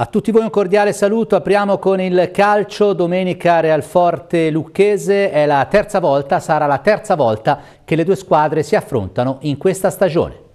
A tutti voi un cordiale saluto, apriamo con il calcio, domenica Real Forte Lucchese, è la terza volta, sarà la terza volta che le due squadre si affrontano in questa stagione.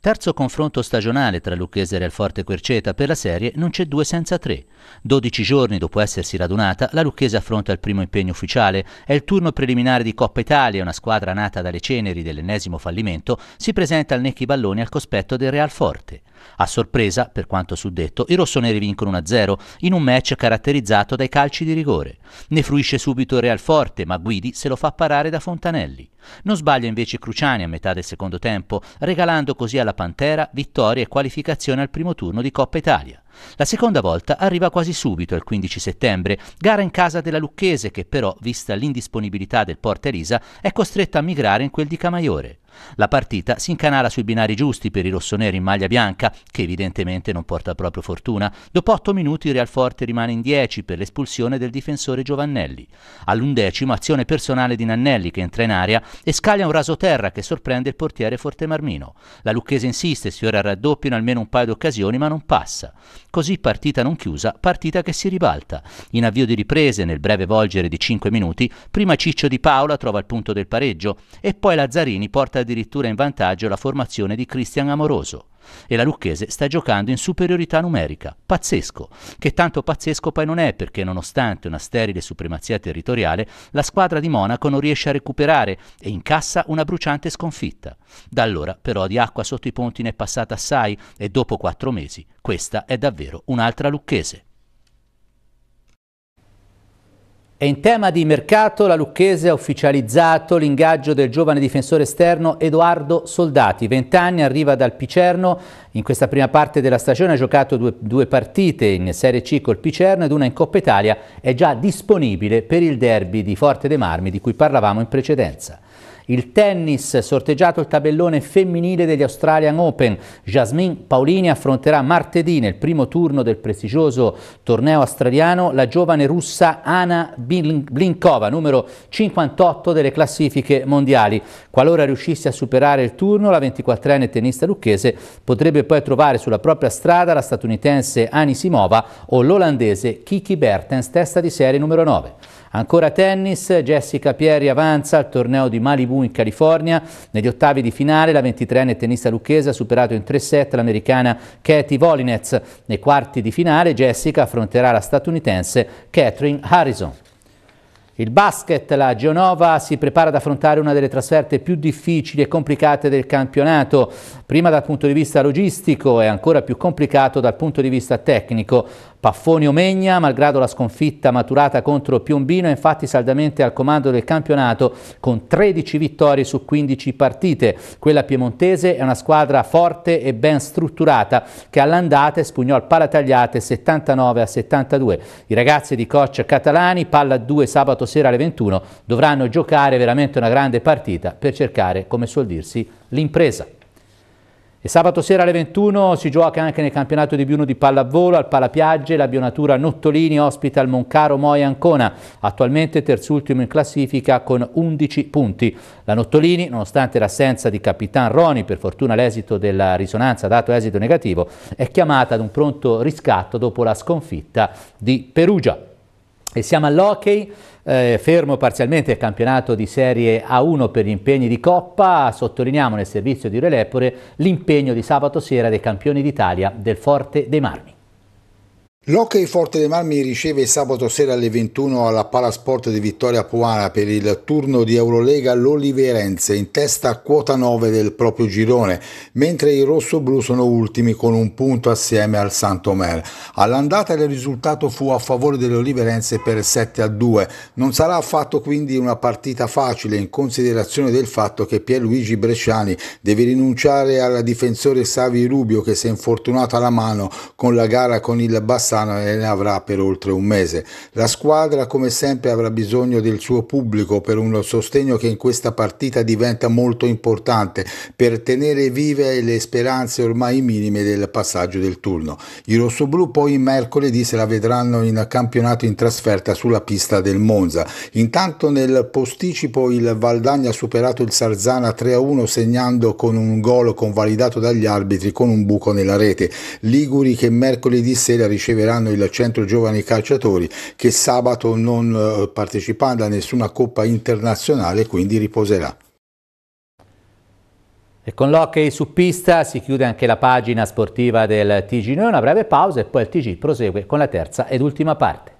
Terzo confronto stagionale tra Lucchese e Real Forte Querceta per la serie non c'è due senza tre. 12 giorni dopo essersi radunata, la Lucchese affronta il primo impegno ufficiale. È il turno preliminare di Coppa Italia, una squadra nata dalle ceneri dell'ennesimo fallimento, si presenta al Necchi Balloni al cospetto del Real Forte. A sorpresa, per quanto suddetto, i rossoneri vincono 1-0 in un match caratterizzato dai calci di rigore. Ne fruisce subito il Real Forte, ma Guidi se lo fa parare da Fontanelli. Non sbaglia invece Cruciani a metà del secondo tempo, regalando così alla Pantera vittoria e qualificazione al primo turno di Coppa Italia. La seconda volta arriva quasi subito, il 15 settembre, gara in casa della Lucchese che però, vista l'indisponibilità del Porta Elisa, è costretta a migrare in quel di Camaiore. La partita si incanala sui binari giusti per i rossoneri in maglia bianca, che evidentemente non porta proprio fortuna. Dopo 8 minuti il Forte rimane in 10 per l'espulsione del difensore Giovannelli. All'undecimo azione personale di Nannelli che entra in aria e scaglia un raso terra che sorprende il portiere Forte Marmino. La Lucchese insiste, sfiora il raddoppio in almeno un paio di occasioni ma non passa. Così partita non chiusa, partita che si ribalta. In avvio di riprese, nel breve volgere di 5 minuti, prima Ciccio di Paola trova il punto del pareggio e poi Lazzarini porta addirittura in vantaggio la formazione di Cristian Amoroso. E la Lucchese sta giocando in superiorità numerica, pazzesco, che tanto pazzesco poi non è perché nonostante una sterile supremazia territoriale, la squadra di Monaco non riesce a recuperare e incassa una bruciante sconfitta. Da allora però di acqua sotto i ponti ne è passata assai e dopo quattro mesi questa è davvero un'altra Lucchese. E in tema di mercato, la Lucchese ha ufficializzato l'ingaggio del giovane difensore esterno Edoardo Soldati, 20 anni, arriva dal Picerno, in questa prima parte della stagione ha giocato due, due, partite in Serie C col Picerno ed una in Coppa Italia, è già disponibile per il derby di Forte dei Marmi di cui parlavamo in precedenza. Il tennis, sorteggiato il tabellone femminile degli Australian Open. Jasmine Paolini affronterà martedì nel primo turno del prestigioso torneo australiano la giovane russa Anna Blinkova, numero 58 delle classifiche mondiali. Qualora riuscisse a superare il turno, la 24enne tennista lucchese potrebbe poi trovare sulla propria strada la statunitense Annie Simova o l'olandese Kiki Bertens, testa di serie numero 9. Ancora tennis, Jessica Pieri avanza al torneo di Malibu in California. Negli ottavi di finale la 23enne tennista lucchese ha superato in tre set l'americana Katie Volinez. Nei quarti di finale Jessica affronterà la statunitense Catherine Harrison. Il basket, la Gionova si prepara ad affrontare una delle trasferte più difficili e complicate del campionato, prima dal punto di vista logistico e ancora più complicato dal punto di vista tecnico. Paffoni Omegna, malgrado la sconfitta maturata contro Piombino, è infatti saldamente al comando del campionato con 13 vittorie su 15 partite. Quella piemontese è una squadra forte e ben strutturata che all'andata espugnò al Palatagliate 79 a 72. I ragazzi di coach catalani, palla 2 sabato sera alle 21, dovranno giocare veramente una grande partita per cercare, come suol dirsi, l'impresa. E sabato sera alle 21 si gioca anche nel campionato di Biuno di pallavolo al Palapiagge, la Bionatura Nottolini ospita il Moncaro Moia Ancona, attualmente terzultimo in classifica con 11 punti. La Nottolini, nonostante l'assenza di Capitan Roni, per fortuna l'esito della risonanza dato esito negativo, è chiamata ad un pronto riscatto dopo la sconfitta di Perugia. E siamo all'hockey, eh, fermo parzialmente il campionato di Serie A1 per gli impegni di Coppa, sottolineiamo nel servizio di Relepore l'impegno di sabato sera dei campioni d'Italia del Forte dei Marmi. L'Hockey Forte dei Marmi riceve sabato sera alle 21 alla Palasport di Vittoria Puana per il turno di Eurolega l'Oliverense in testa a quota 9 del proprio girone, mentre i rossoblù sono ultimi con un punto assieme al Santomer. All'andata il risultato fu a favore dell'Oliverense per 7 a 2. Non sarà affatto quindi una partita facile in considerazione del fatto che Pierluigi Bresciani deve rinunciare al difensore Savi Rubio che si è infortunato alla mano con la gara con il Bassano Bolzano e ne avrà per oltre un mese. La squadra come sempre avrà bisogno del suo pubblico per un sostegno che in questa partita diventa molto importante per tenere vive le speranze ormai minime del passaggio del turno. I rossoblù poi mercoledì se la vedranno in campionato in trasferta sulla pista del Monza. Intanto nel posticipo il Valdagna ha superato il Sarzana 3-1 segnando con un gol convalidato dagli arbitri con un buco nella rete. Liguri che mercoledì sera riceve risolleveranno il centro giovani calciatori che sabato non eh, partecipando a nessuna coppa internazionale quindi riposerà. E con l'hockey su pista si chiude anche la pagina sportiva del TG. Noi una breve pausa e poi il TG prosegue con la terza ed ultima parte.